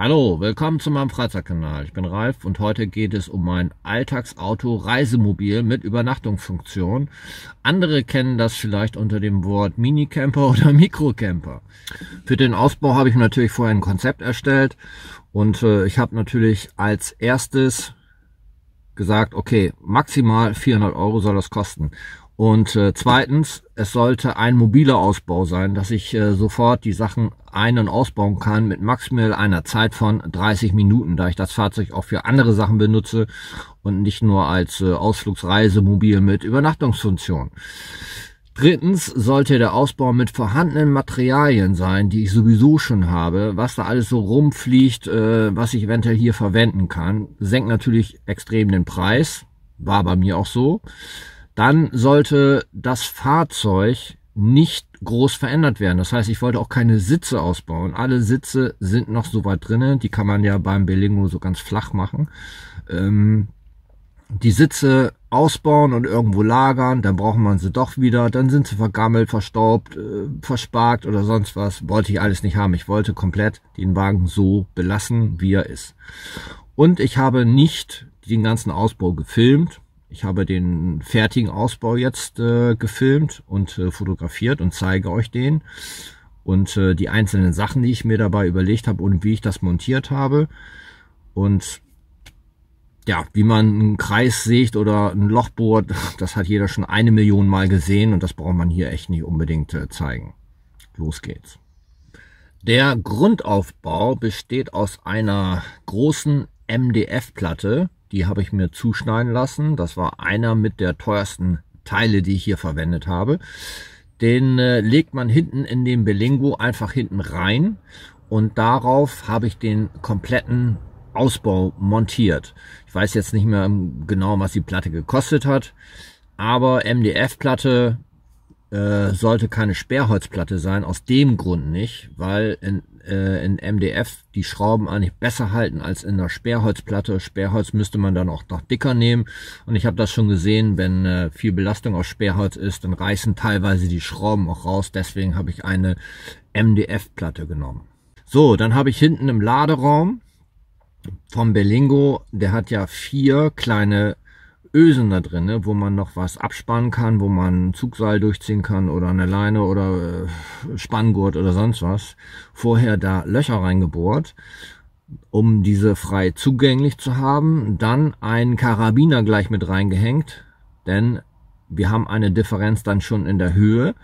Hallo, willkommen zu meinem Freizeitkanal. Ich bin Ralf und heute geht es um mein Alltagsauto Reisemobil mit Übernachtungsfunktion. Andere kennen das vielleicht unter dem Wort Minicamper oder Mikrocamper. Für den Ausbau habe ich mir natürlich vorher ein Konzept erstellt und äh, ich habe natürlich als erstes gesagt, okay, maximal 400 Euro soll das kosten. Und äh, zweitens, es sollte ein mobiler Ausbau sein, dass ich äh, sofort die Sachen ein- und ausbauen kann mit maximal einer Zeit von 30 Minuten, da ich das Fahrzeug auch für andere Sachen benutze und nicht nur als äh, Ausflugsreisemobil mit Übernachtungsfunktion. Drittens sollte der Ausbau mit vorhandenen Materialien sein, die ich sowieso schon habe, was da alles so rumfliegt, äh, was ich eventuell hier verwenden kann. Senkt natürlich extrem den Preis, war bei mir auch so dann sollte das Fahrzeug nicht groß verändert werden. Das heißt, ich wollte auch keine Sitze ausbauen. Alle Sitze sind noch so weit drinnen. Die kann man ja beim Berlingo so ganz flach machen. Ähm, die Sitze ausbauen und irgendwo lagern, dann braucht man sie doch wieder, dann sind sie vergammelt, verstaubt, äh, versparkt oder sonst was. Wollte ich alles nicht haben. Ich wollte komplett den Wagen so belassen, wie er ist. Und ich habe nicht den ganzen Ausbau gefilmt, ich habe den fertigen Ausbau jetzt äh, gefilmt und äh, fotografiert und zeige euch den. Und äh, die einzelnen Sachen, die ich mir dabei überlegt habe und wie ich das montiert habe. Und ja, wie man einen Kreis sägt oder ein Loch bohrt, das hat jeder schon eine Million Mal gesehen und das braucht man hier echt nicht unbedingt äh, zeigen. Los geht's. Der Grundaufbau besteht aus einer großen MDF-Platte, die habe ich mir zuschneiden lassen. Das war einer mit der teuersten Teile, die ich hier verwendet habe. Den äh, legt man hinten in den Belingo einfach hinten rein und darauf habe ich den kompletten Ausbau montiert. Ich weiß jetzt nicht mehr genau, was die Platte gekostet hat, aber MDF-Platte äh, sollte keine Sperrholzplatte sein, aus dem Grund nicht, weil in, äh, in MDF die Schrauben eigentlich besser halten als in der Sperrholzplatte. Sperrholz müsste man dann auch noch dicker nehmen. Und ich habe das schon gesehen, wenn äh, viel Belastung auf Sperrholz ist, dann reißen teilweise die Schrauben auch raus. Deswegen habe ich eine MDF-Platte genommen. So, dann habe ich hinten im Laderaum vom Berlingo, der hat ja vier kleine Ösen da drin, ne? wo man noch was abspannen kann, wo man ein Zugseil durchziehen kann oder eine Leine oder äh, Spanngurt oder sonst was. Vorher da Löcher reingebohrt, um diese frei zugänglich zu haben. Dann einen Karabiner gleich mit reingehängt, denn wir haben eine Differenz dann schon in der Höhe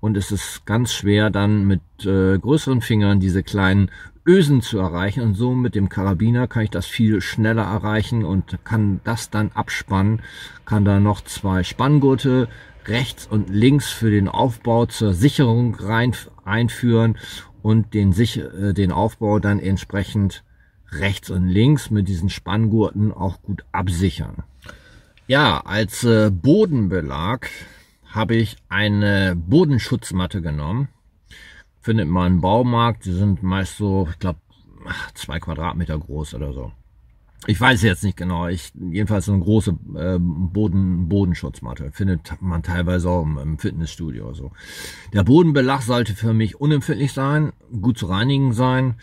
und es ist ganz schwer dann mit äh, größeren Fingern diese kleinen Ösen zu erreichen und so mit dem Karabiner kann ich das viel schneller erreichen und kann das dann abspannen, kann da noch zwei Spanngurte rechts und links für den Aufbau zur Sicherung rein, einführen und den, sich, äh, den Aufbau dann entsprechend rechts und links mit diesen Spanngurten auch gut absichern. Ja, als äh, Bodenbelag habe ich eine Bodenschutzmatte genommen findet man im Baumarkt. Die sind meist so, ich glaube, zwei Quadratmeter groß oder so. Ich weiß jetzt nicht genau. Ich, jedenfalls so eine große äh, Boden, Bodenschutzmatte findet man teilweise auch im, im Fitnessstudio. So. Der Bodenbelag sollte für mich unempfindlich sein, gut zu reinigen sein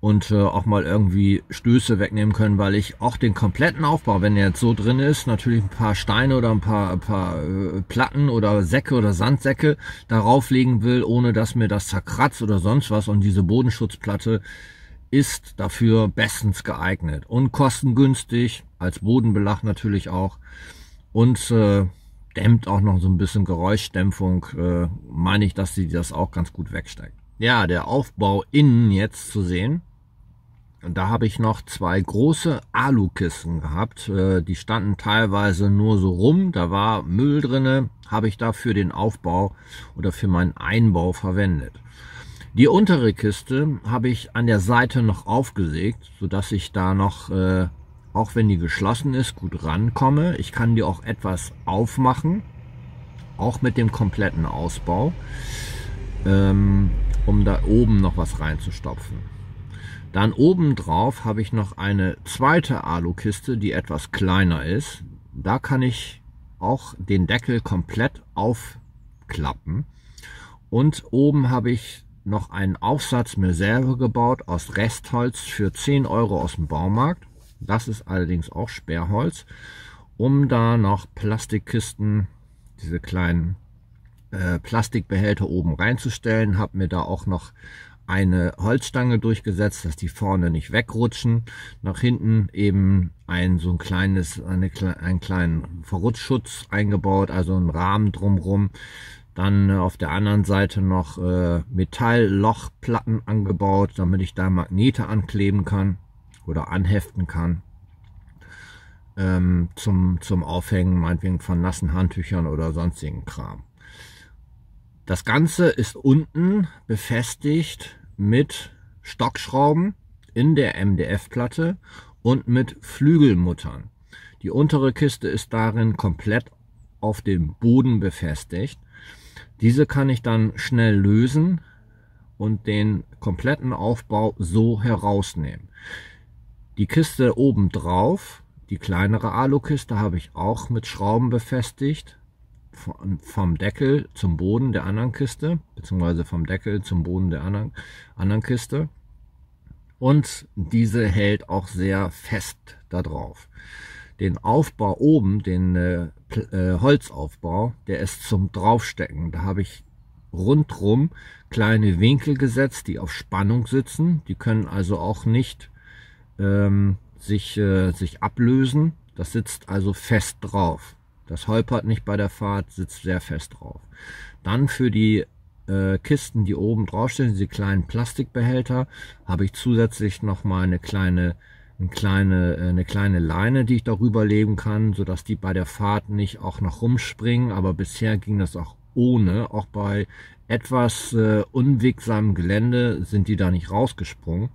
und äh, auch mal irgendwie Stöße wegnehmen können, weil ich auch den kompletten Aufbau, wenn er jetzt so drin ist, natürlich ein paar Steine oder ein paar, ein äh, paar äh, Platten oder Säcke oder Sandsäcke darauf legen will, ohne dass mir das zerkratzt oder sonst was. Und diese Bodenschutzplatte ist dafür bestens geeignet und kostengünstig, als Bodenbelag natürlich auch und äh, dämmt auch noch so ein bisschen Geräuschdämpfung. Äh, meine ich, dass sie das auch ganz gut wegsteigt ja, der Aufbau innen jetzt zu sehen. Und da habe ich noch zwei große Alukissen gehabt. Äh, die standen teilweise nur so rum. Da war Müll drinne, habe ich dafür den Aufbau oder für meinen Einbau verwendet. Die untere Kiste habe ich an der Seite noch aufgesägt, sodass ich da noch, äh, auch wenn die geschlossen ist, gut rankomme. Ich kann die auch etwas aufmachen, auch mit dem kompletten Ausbau. Ähm, um da oben noch was reinzustopfen. Dann obendrauf habe ich noch eine zweite Alukiste, die etwas kleiner ist. Da kann ich auch den Deckel komplett aufklappen. Und oben habe ich noch einen Aufsatz mir selber gebaut aus Restholz für 10 Euro aus dem Baumarkt. Das ist allerdings auch Sperrholz, um da noch Plastikkisten, diese kleinen äh, Plastikbehälter oben reinzustellen. Habe mir da auch noch eine Holzstange durchgesetzt, dass die vorne nicht wegrutschen. Nach hinten eben ein so ein kleines, eine, einen kleinen Verrutschschutz eingebaut, also einen Rahmen drumrum. Dann äh, auf der anderen Seite noch äh, Metalllochplatten angebaut, damit ich da Magnete ankleben kann oder anheften kann ähm, zum, zum Aufhängen, meinetwegen von nassen Handtüchern oder sonstigen Kram. Das Ganze ist unten befestigt mit Stockschrauben in der MDF-Platte und mit Flügelmuttern. Die untere Kiste ist darin komplett auf dem Boden befestigt. Diese kann ich dann schnell lösen und den kompletten Aufbau so herausnehmen. Die Kiste oben drauf, die kleinere Alukiste, habe ich auch mit Schrauben befestigt vom Deckel zum Boden der anderen Kiste, beziehungsweise vom Deckel zum Boden der anderen, anderen Kiste. Und diese hält auch sehr fest da drauf. Den Aufbau oben, den äh, äh, Holzaufbau, der ist zum Draufstecken. Da habe ich rundrum kleine Winkel gesetzt, die auf Spannung sitzen. Die können also auch nicht ähm, sich, äh, sich ablösen. Das sitzt also fest drauf. Das holpert nicht bei der Fahrt, sitzt sehr fest drauf. Dann für die äh, Kisten, die oben draufstehen, diese kleinen Plastikbehälter, habe ich zusätzlich nochmal eine kleine eine kleine, äh, eine kleine Leine, die ich darüber legen kann, so dass die bei der Fahrt nicht auch noch rumspringen. Aber bisher ging das auch ohne. Auch bei etwas äh, unwegsamem Gelände sind die da nicht rausgesprungen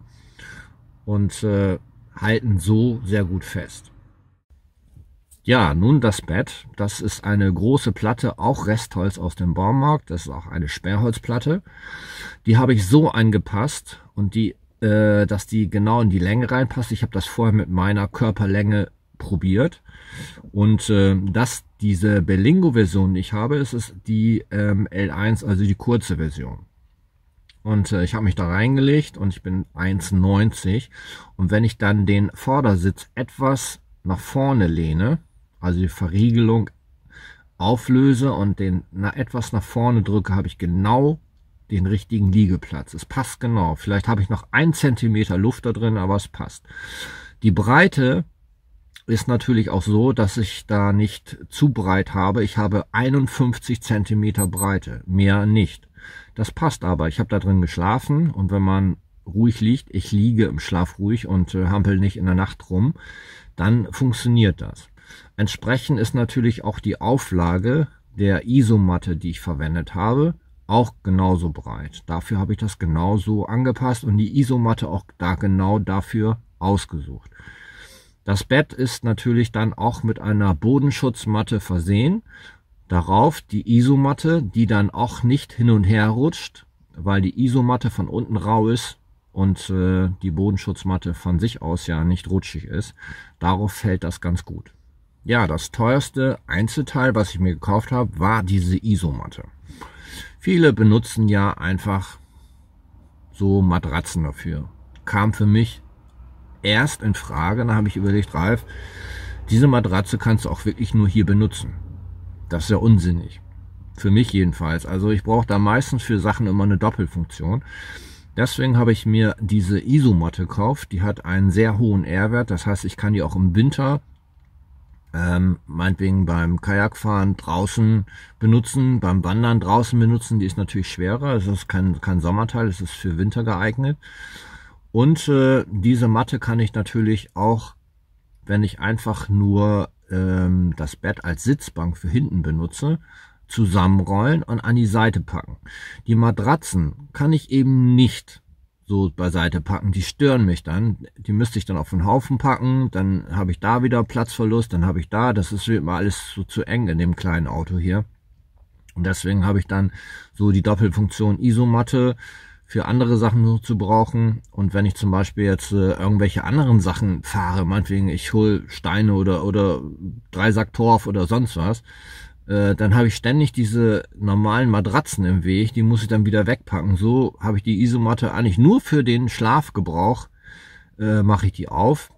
und äh, halten so sehr gut fest. Ja, nun das Bett. Das ist eine große Platte, auch Restholz aus dem Baumarkt. Das ist auch eine Sperrholzplatte. Die habe ich so angepasst und die, äh, dass die genau in die Länge reinpasst. Ich habe das vorher mit meiner Körperlänge probiert. Und äh, dass diese berlingo version die ich habe, ist, es die ähm, L1, also die kurze Version. Und äh, ich habe mich da reingelegt und ich bin 1,90. Und wenn ich dann den Vordersitz etwas nach vorne lehne, also die Verriegelung auflöse und den na, etwas nach vorne drücke, habe ich genau den richtigen Liegeplatz. Es passt genau. Vielleicht habe ich noch ein Zentimeter Luft da drin, aber es passt. Die Breite ist natürlich auch so, dass ich da nicht zu breit habe. Ich habe 51 Zentimeter Breite, mehr nicht. Das passt aber. Ich habe da drin geschlafen und wenn man ruhig liegt, ich liege im Schlaf ruhig und äh, hampel nicht in der Nacht rum, dann funktioniert das. Entsprechend ist natürlich auch die Auflage der Isomatte, die ich verwendet habe, auch genauso breit. Dafür habe ich das genauso angepasst und die Isomatte auch da genau dafür ausgesucht. Das Bett ist natürlich dann auch mit einer Bodenschutzmatte versehen. Darauf die Isomatte, die dann auch nicht hin und her rutscht, weil die Isomatte von unten rau ist und äh, die Bodenschutzmatte von sich aus ja nicht rutschig ist. Darauf fällt das ganz gut ja, das teuerste Einzelteil, was ich mir gekauft habe, war diese Isomatte. Viele benutzen ja einfach so Matratzen dafür. Kam für mich erst in Frage, da habe ich überlegt, Ralf, diese Matratze kannst du auch wirklich nur hier benutzen. Das ist ja unsinnig. Für mich jedenfalls. Also ich brauche da meistens für Sachen immer eine Doppelfunktion. Deswegen habe ich mir diese Isomatte gekauft. Die hat einen sehr hohen R-Wert. Das heißt, ich kann die auch im Winter ähm, meinetwegen beim Kajakfahren draußen benutzen, beim Wandern draußen benutzen, die ist natürlich schwerer, es ist kein, kein Sommerteil, es ist für Winter geeignet. Und äh, diese Matte kann ich natürlich auch, wenn ich einfach nur ähm, das Bett als Sitzbank für hinten benutze, zusammenrollen und an die Seite packen. Die Matratzen kann ich eben nicht so beiseite packen, die stören mich dann. Die müsste ich dann auf den Haufen packen, dann habe ich da wieder Platzverlust, dann habe ich da, das ist immer alles so zu eng in dem kleinen Auto hier. Und deswegen habe ich dann so die Doppelfunktion Isomatte für andere Sachen zu brauchen. Und wenn ich zum Beispiel jetzt äh, irgendwelche anderen Sachen fahre, meinetwegen ich hole Steine oder, oder Dreisack Torf oder sonst was, äh, dann habe ich ständig diese normalen Matratzen im Weg, die muss ich dann wieder wegpacken. So habe ich die Isomatte eigentlich nur für den Schlafgebrauch, äh, mache ich die auf.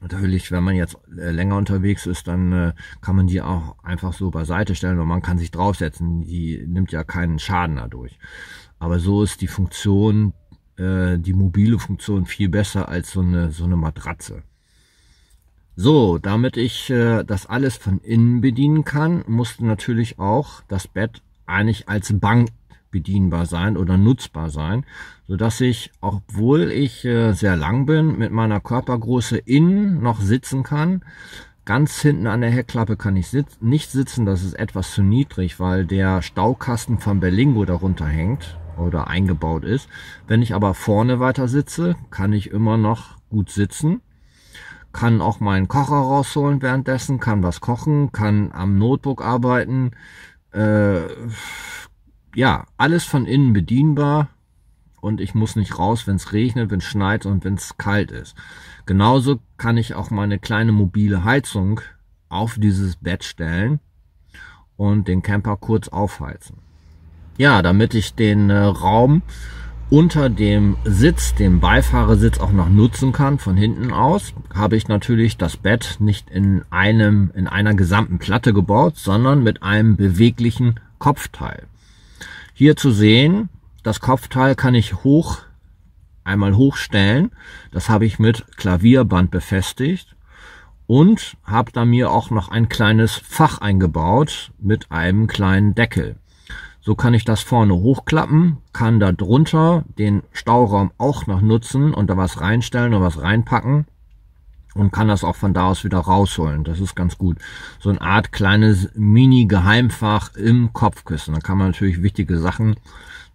Natürlich, wenn man jetzt äh, länger unterwegs ist, dann äh, kann man die auch einfach so beiseite stellen und man kann sich draufsetzen. Die nimmt ja keinen Schaden dadurch. Aber so ist die Funktion, äh, die mobile Funktion viel besser als so eine, so eine Matratze. So, damit ich äh, das alles von innen bedienen kann, musste natürlich auch das Bett eigentlich als Bank bedienbar sein oder nutzbar sein, so dass ich, obwohl ich äh, sehr lang bin, mit meiner Körpergröße innen noch sitzen kann. Ganz hinten an der Heckklappe kann ich sitz nicht sitzen, das ist etwas zu niedrig, weil der Staukasten von Berlingo darunter hängt oder eingebaut ist. Wenn ich aber vorne weiter sitze, kann ich immer noch gut sitzen kann auch meinen Kocher rausholen währenddessen, kann was kochen, kann am Notebook arbeiten. Äh, ja, alles von innen bedienbar und ich muss nicht raus, wenn es regnet, wenn es schneit und wenn es kalt ist. Genauso kann ich auch meine kleine mobile Heizung auf dieses Bett stellen und den Camper kurz aufheizen. Ja, damit ich den äh, Raum unter dem Sitz, dem Beifahrersitz auch noch nutzen kann von hinten aus, habe ich natürlich das Bett nicht in einem, in einer gesamten Platte gebaut, sondern mit einem beweglichen Kopfteil. Hier zu sehen, das Kopfteil kann ich hoch, einmal hochstellen. Das habe ich mit Klavierband befestigt und habe da mir auch noch ein kleines Fach eingebaut mit einem kleinen Deckel. So kann ich das vorne hochklappen, kann da drunter den Stauraum auch noch nutzen und da was reinstellen und was reinpacken und kann das auch von da aus wieder rausholen. Das ist ganz gut. So eine Art kleines Mini-Geheimfach im Kopfkissen. Da kann man natürlich wichtige Sachen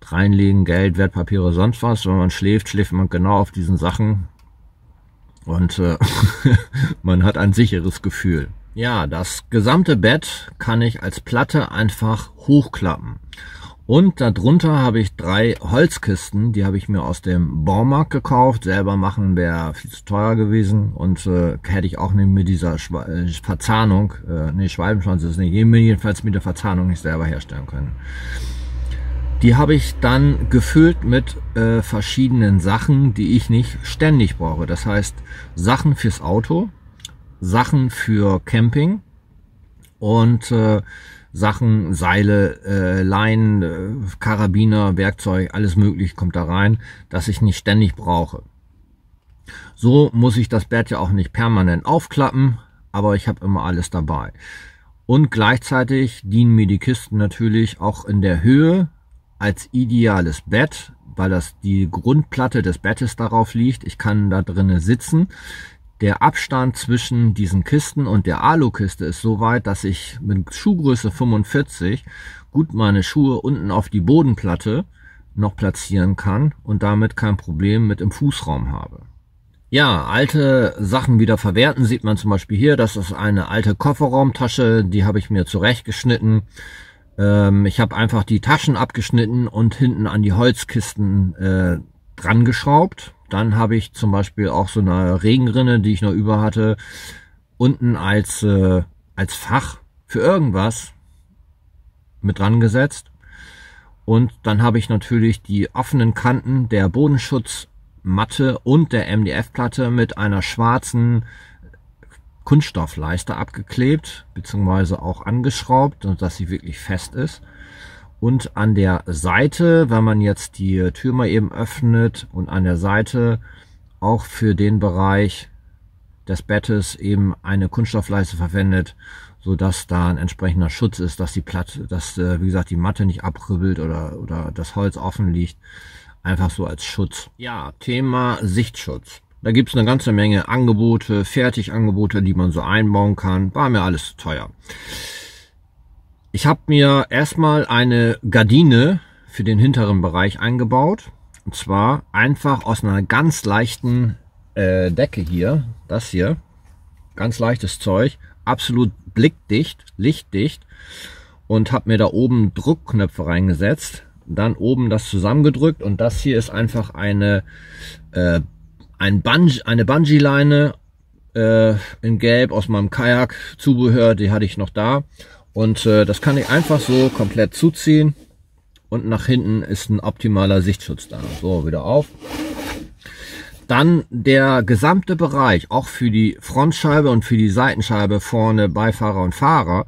reinlegen, Geld, Wertpapiere, sonst was. Wenn man schläft, schläft man genau auf diesen Sachen und äh, man hat ein sicheres Gefühl. Ja, das gesamte Bett kann ich als Platte einfach hochklappen. Und darunter habe ich drei Holzkisten, die habe ich mir aus dem Baumarkt gekauft. Selber machen wäre viel zu teuer gewesen und äh, hätte ich auch nicht mit dieser Schwa äh, Verzahnung, äh, nee, Schwalbenschwanz ist nicht, jedenfalls mit der Verzahnung nicht selber herstellen können. Die habe ich dann gefüllt mit äh, verschiedenen Sachen, die ich nicht ständig brauche. Das heißt, Sachen fürs Auto, Sachen für Camping und äh, Sachen, Seile, äh, Leinen, äh, Karabiner, Werkzeug, alles möglich kommt da rein, dass ich nicht ständig brauche. So muss ich das Bett ja auch nicht permanent aufklappen, aber ich habe immer alles dabei. Und gleichzeitig dienen mir die Kisten natürlich auch in der Höhe als ideales Bett, weil das die Grundplatte des Bettes darauf liegt. Ich kann da drinnen sitzen der Abstand zwischen diesen Kisten und der Alukiste ist so weit, dass ich mit Schuhgröße 45 gut meine Schuhe unten auf die Bodenplatte noch platzieren kann und damit kein Problem mit im Fußraum habe. Ja, alte Sachen wieder verwerten sieht man zum Beispiel hier. Das ist eine alte Kofferraumtasche, die habe ich mir zurechtgeschnitten. Ähm, ich habe einfach die Taschen abgeschnitten und hinten an die Holzkisten äh, dran geschraubt. Dann habe ich zum Beispiel auch so eine Regenrinne, die ich noch über hatte, unten als, äh, als Fach für irgendwas mit dran gesetzt. Und dann habe ich natürlich die offenen Kanten der Bodenschutzmatte und der MDF-Platte mit einer schwarzen Kunststoffleiste abgeklebt, beziehungsweise auch angeschraubt, sodass sie wirklich fest ist. Und an der Seite, wenn man jetzt die Tür mal eben öffnet und an der Seite auch für den Bereich des Bettes eben eine Kunststoffleiste verwendet, so dass da ein entsprechender Schutz ist, dass die Platte, dass äh, wie gesagt die Matte nicht abribbelt oder oder das Holz offen liegt, einfach so als Schutz. Ja, Thema Sichtschutz. Da gibt's eine ganze Menge Angebote, Fertigangebote, die man so einbauen kann. War mir alles zu teuer. Ich habe mir erstmal eine Gardine für den hinteren Bereich eingebaut. Und zwar einfach aus einer ganz leichten äh, Decke hier, das hier, ganz leichtes Zeug, absolut blickdicht, lichtdicht und habe mir da oben Druckknöpfe reingesetzt. Dann oben das zusammengedrückt und das hier ist einfach eine, äh, ein Bungee, eine Bungee-Leine äh, in Gelb aus meinem Kajak-Zubehör, die hatte ich noch da. Und äh, das kann ich einfach so komplett zuziehen. Und nach hinten ist ein optimaler Sichtschutz da. So, wieder auf. Dann der gesamte Bereich, auch für die Frontscheibe und für die Seitenscheibe vorne Beifahrer und Fahrer,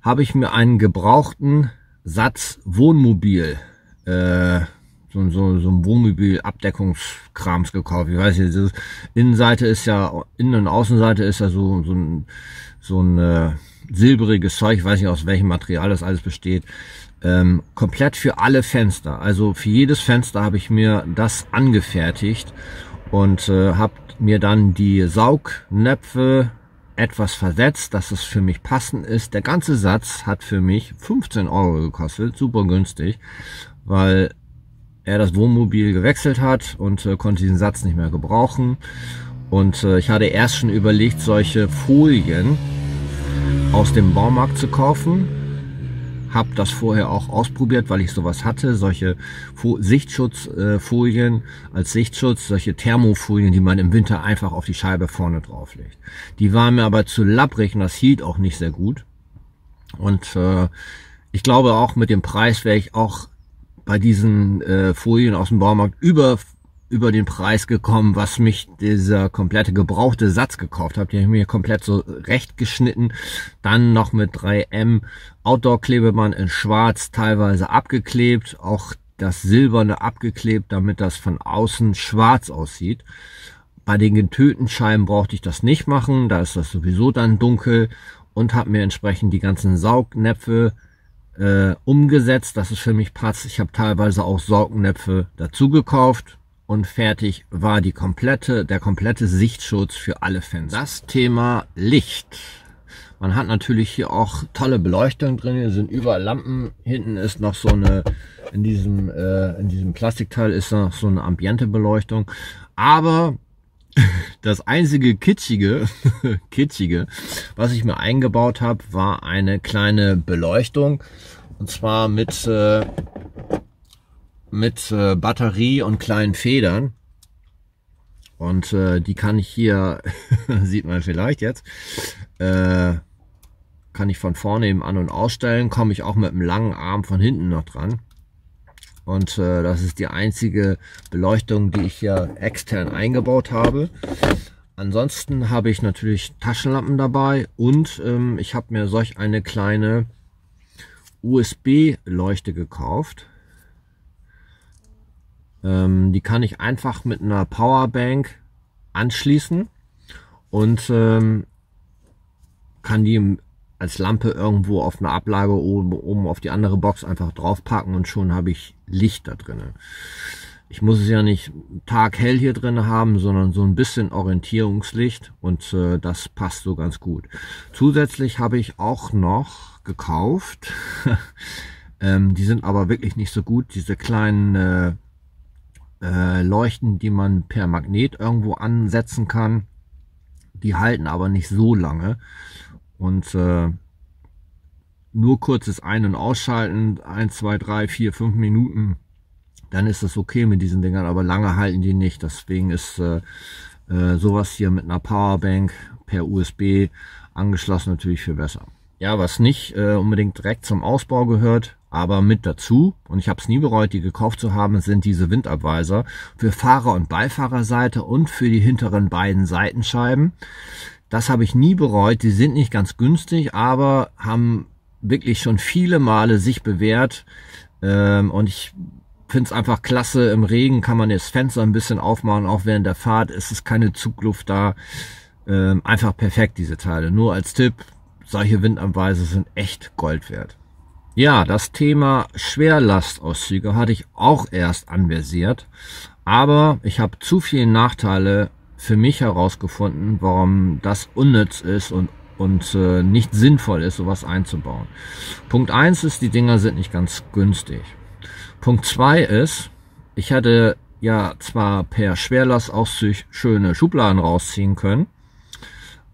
habe ich mir einen gebrauchten Satz Wohnmobil, äh, so, so, so ein Wohnmobil-Abdeckungskrams gekauft. Ich weiß nicht, Innenseite ist ja, Innen- und Außenseite ist ja so, so ein, so ein äh, silberiges Zeug, weiß nicht aus welchem Material das alles besteht, ähm, komplett für alle Fenster. Also für jedes Fenster habe ich mir das angefertigt und äh, habe mir dann die Saugnäpfe etwas versetzt, dass es für mich passend ist. Der ganze Satz hat für mich 15 Euro gekostet, super günstig, weil er das Wohnmobil gewechselt hat und äh, konnte diesen Satz nicht mehr gebrauchen. Und äh, ich hatte erst schon überlegt, solche Folien aus dem Baumarkt zu kaufen. Hab das vorher auch ausprobiert, weil ich sowas hatte. Solche Sichtschutzfolien äh, als Sichtschutz, solche Thermofolien, die man im Winter einfach auf die Scheibe vorne drauflegt. Die waren mir aber zu lapprig und das hielt auch nicht sehr gut. Und äh, ich glaube auch mit dem Preis wäre ich auch bei diesen äh, Folien aus dem Baumarkt über über den Preis gekommen, was mich dieser komplette gebrauchte Satz gekauft hat. Die habe ich mir komplett so recht geschnitten. Dann noch mit 3M Outdoor-Klebeband in schwarz teilweise abgeklebt. Auch das silberne abgeklebt, damit das von außen schwarz aussieht. Bei den getönten Scheiben brauchte ich das nicht machen. Da ist das sowieso dann dunkel. Und habe mir entsprechend die ganzen Saugnäpfe äh, umgesetzt, das ist für mich passt. Ich habe teilweise auch Saugnäpfe dazu gekauft und fertig war die komplette, der komplette Sichtschutz für alle Fenster. Das Thema Licht. Man hat natürlich hier auch tolle Beleuchtung drin. Hier sind überall Lampen. Hinten ist noch so eine, in diesem, äh, in diesem Plastikteil ist noch so eine ambiente Beleuchtung. Aber das einzige kitschige, kitschige, was ich mir eingebaut habe, war eine kleine Beleuchtung. Und zwar mit äh, mit äh, Batterie und kleinen Federn. Und äh, die kann ich hier, sieht man vielleicht jetzt, äh, kann ich von vorne eben an und ausstellen. Komme ich auch mit einem langen Arm von hinten noch dran. Und äh, das ist die einzige Beleuchtung, die ich hier extern eingebaut habe. Ansonsten habe ich natürlich Taschenlampen dabei und ähm, ich habe mir solch eine kleine USB-Leuchte gekauft. Ähm, die kann ich einfach mit einer Powerbank anschließen und ähm, kann die als Lampe irgendwo auf eine Ablage oben, oben auf die andere Box einfach draufpacken und schon habe ich Licht da drinnen. Ich muss es ja nicht taghell hier drin haben, sondern so ein bisschen Orientierungslicht und äh, das passt so ganz gut. Zusätzlich habe ich auch noch gekauft, ähm, die sind aber wirklich nicht so gut, diese kleinen äh, äh, Leuchten, die man per Magnet irgendwo ansetzen kann. Die halten aber nicht so lange. Und äh, nur kurzes Ein- und Ausschalten, 1, 2, 3, 4, 5 Minuten, dann ist das okay mit diesen Dingern, aber lange halten die nicht. Deswegen ist äh, äh, sowas hier mit einer Powerbank per USB angeschlossen natürlich viel besser. Ja, was nicht äh, unbedingt direkt zum Ausbau gehört, aber mit dazu, und ich habe es nie bereut, die gekauft zu haben, sind diese Windabweiser für Fahrer- und Beifahrerseite und für die hinteren beiden Seitenscheiben. Das habe ich nie bereut. Die sind nicht ganz günstig, aber haben wirklich schon viele Male sich bewährt. Ähm, und ich finde es einfach klasse. Im Regen kann man das Fenster ein bisschen aufmachen, auch während der Fahrt ist es keine Zugluft da. Ähm, einfach perfekt, diese Teile. Nur als Tipp, solche Windabweiser sind echt Gold wert. Ja, das Thema Schwerlastauszüge hatte ich auch erst anversiert, aber ich habe zu viele Nachteile für mich herausgefunden, warum das unnütz ist und, und äh, nicht sinnvoll ist, sowas einzubauen. Punkt eins ist, die Dinger sind nicht ganz günstig. Punkt zwei ist, ich hätte ja zwar per Schwerlastauszug schöne Schubladen rausziehen können,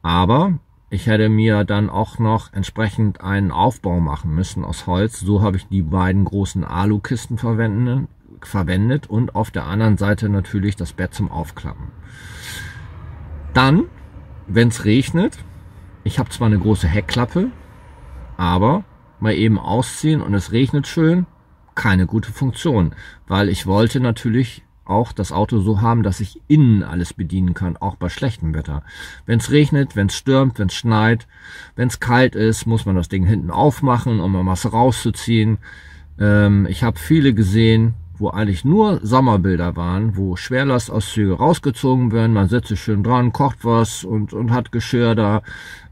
aber ich hätte mir dann auch noch entsprechend einen Aufbau machen müssen aus Holz. So habe ich die beiden großen Alukisten verwendet und auf der anderen Seite natürlich das Bett zum Aufklappen. Dann, wenn es regnet, ich habe zwar eine große Heckklappe, aber mal eben ausziehen und es regnet schön, keine gute Funktion, weil ich wollte natürlich auch das Auto so haben, dass ich innen alles bedienen kann, auch bei schlechtem Wetter. Wenn es regnet, wenn es stürmt, wenn es schneit, wenn es kalt ist, muss man das Ding hinten aufmachen, um mal was rauszuziehen. Ähm, ich habe viele gesehen, wo eigentlich nur Sommerbilder waren, wo Schwerlastauszüge rausgezogen werden, man setzt sich schön dran, kocht was und, und hat Geschirr da.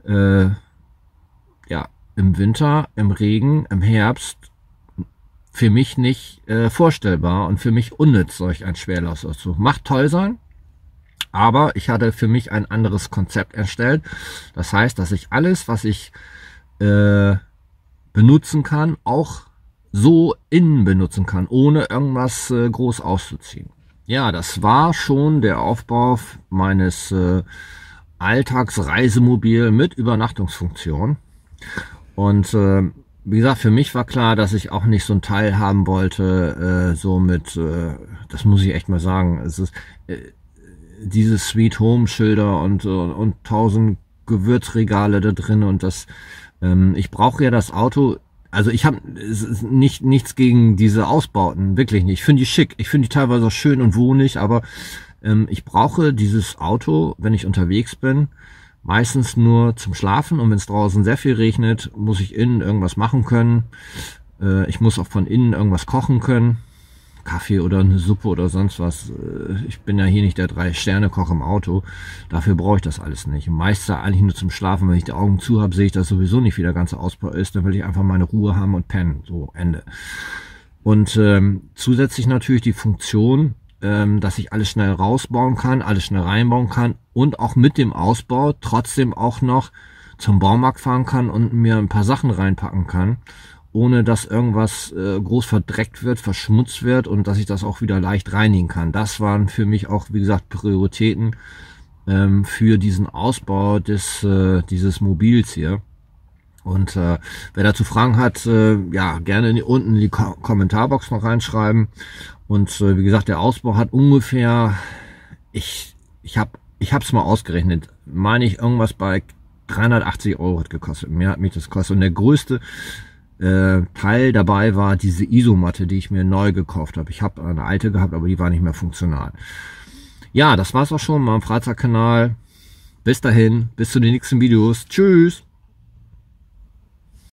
Äh, ja, im Winter, im Regen, im Herbst für mich nicht äh, vorstellbar und für mich unnütz solch ein Schwerlastauszug. Macht toll sein, aber ich hatte für mich ein anderes Konzept erstellt. Das heißt, dass ich alles, was ich äh, benutzen kann, auch so innen benutzen kann, ohne irgendwas äh, groß auszuziehen. Ja, das war schon der Aufbau meines äh, Alltagsreisemobil mit Übernachtungsfunktion. Und äh, wie gesagt, für mich war klar, dass ich auch nicht so ein Teil haben wollte, äh, so mit, äh, das muss ich echt mal sagen, es ist äh, diese Sweet Home Schilder und, und, äh, und tausend Gewürzregale da drin und das, ähm, ich brauche ja das Auto, also ich habe nicht, nichts gegen diese Ausbauten, wirklich nicht. Ich finde die schick, ich finde die teilweise auch schön und wohnig, aber ähm, ich brauche dieses Auto, wenn ich unterwegs bin, meistens nur zum Schlafen und wenn es draußen sehr viel regnet, muss ich innen irgendwas machen können. Äh, ich muss auch von innen irgendwas kochen können. Kaffee oder eine Suppe oder sonst was. Äh, ich bin ja hier nicht der Drei-Sterne-Koch im Auto. Dafür brauche ich das alles nicht. Meistens eigentlich nur zum Schlafen. Wenn ich die Augen zu habe, sehe ich das sowieso nicht, wie der ganze Ausbau ist. Dann will ich einfach meine Ruhe haben und pennen. So, Ende. Und ähm, zusätzlich natürlich die Funktion, ähm, dass ich alles schnell rausbauen kann, alles schnell reinbauen kann und auch mit dem Ausbau trotzdem auch noch zum Baumarkt fahren kann und mir ein paar Sachen reinpacken kann, ohne dass irgendwas äh, groß verdreckt wird, verschmutzt wird und dass ich das auch wieder leicht reinigen kann. Das waren für mich auch, wie gesagt, Prioritäten ähm, für diesen Ausbau des, äh, dieses Mobils hier. Und äh, wer dazu Fragen hat, äh, ja, gerne in die, unten in die Ko Kommentarbox noch reinschreiben. Und äh, wie gesagt, der Ausbau hat ungefähr, ich, ich habe ich habe es mal ausgerechnet, meine ich irgendwas bei 380 Euro hat gekostet. Mehr hat mich das gekostet. Und der größte äh, Teil dabei war diese Isomatte, die ich mir neu gekauft habe. Ich habe eine alte gehabt, aber die war nicht mehr funktional. Ja, das war's auch schon mal am Freizeitkanal. Bis dahin, bis zu den nächsten Videos. Tschüss!